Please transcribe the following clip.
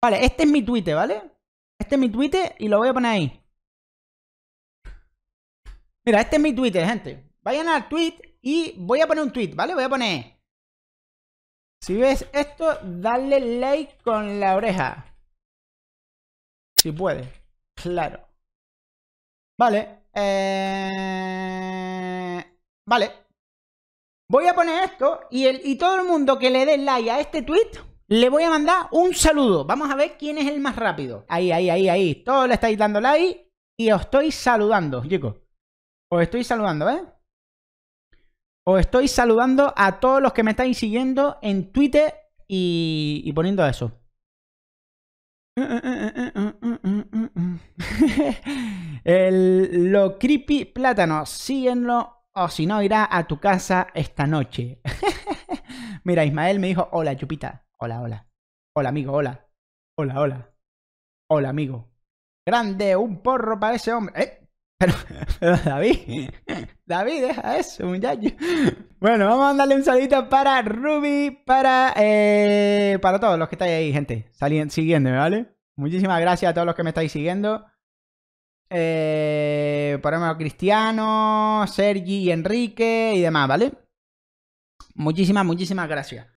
Vale, este es mi Twitter, ¿vale? Este es mi Twitter y lo voy a poner ahí. Mira, este es mi Twitter, gente. Vayan al tuit y voy a poner un tweet, ¿vale? Voy a poner. Si ves esto, dale like con la oreja. Si puedes. Claro. Vale. Eh, vale. Voy a poner esto y, el, y todo el mundo que le dé like a este tweet le voy a mandar un saludo. Vamos a ver quién es el más rápido. Ahí, ahí, ahí, ahí. Todos le estáis dando like y os estoy saludando, chicos. Os estoy saludando, ¿eh? Os estoy saludando a todos los que me estáis siguiendo en Twitter y, y poniendo eso. El, lo creepy plátano, síguenlo o si no irá a tu casa esta noche. Mira, Ismael me dijo, hola, chupita. Hola, hola. Hola, amigo, hola. Hola, hola. Hola, amigo. Grande, un porro para ese hombre. ¿Eh? Pero, David, David, deja eso, muchacho. Bueno, vamos a darle un saludito para Ruby, para, eh, para todos los que estáis ahí, gente, siguiendo, ¿vale? Muchísimas gracias a todos los que me estáis siguiendo. Eh, por Cristiano, Sergi Enrique y demás, ¿vale? Muchísimas, muchísimas gracias.